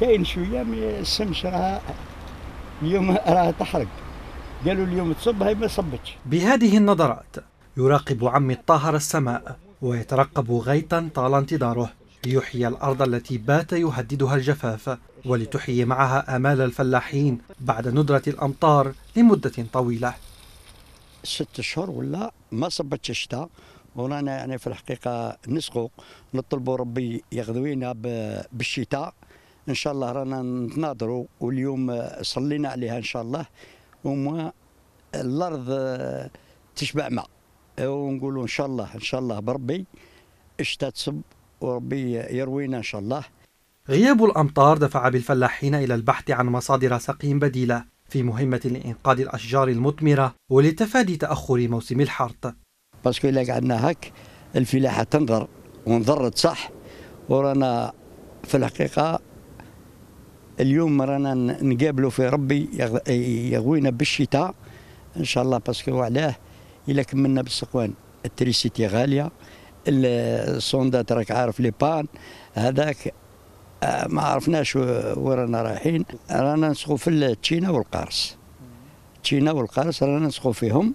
كاين شويه مي الشمس راها اليوم راها تحرق قالوا اليوم تصب هي ما صبتش بهذه النظرات يراقب عمي الطاهر السماء ويترقب غيطا طال انتظاره ليحيي الأرض التي بات يهددها الجفاف ولتحيي معها آمال الفلاحين بعد ندرة الأمطار لمدة طويلة ست أشهر ولا ما صبتش الشتاء ورانا يعني في الحقيقة نسقوا نطلبوا ربي يغذوينا بالشتاء ان شاء الله رانا نتناظروا واليوم صلينا عليها ان شاء الله وما الارض تشبع ماء ونقولوا ان شاء الله ان شاء الله بربي الشتاء تصب وربي يروينا ان شاء الله غياب الامطار دفع بالفلاحين الى البحث عن مصادر سقي بديله في مهمه لانقاذ الاشجار المثمره ولتفادي تاخر موسم الحرث باسكو الا قعدنا هك الفلاحه تنظر ونظرت صح ورانا في الحقيقه اليوم رانا نقابلوا في ربي يغوينا بالشتاء ان شاء الله باسكو علاه الا كملنا بالسقوان التريسيتي غاليه السوندات راك عارف لي بان هذاك آه، ما عرفناش ورانا رايحين رانا نسقوا في التشينا والقارص التشينا والقارص رانا نسقوا فيهم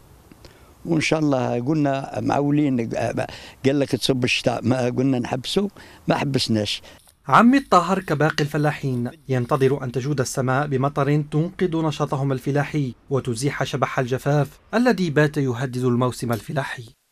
وان شاء الله قلنا معولين آه، قال لك تصب الشتاء ما قلنا نحبسوا ما حبسناش عمي الطاهر كباقي الفلاحين ينتظر أن تجود السماء بمطر تنقذ نشاطهم الفلاحي وتزيح شبح الجفاف الذي بات يهدد الموسم الفلاحي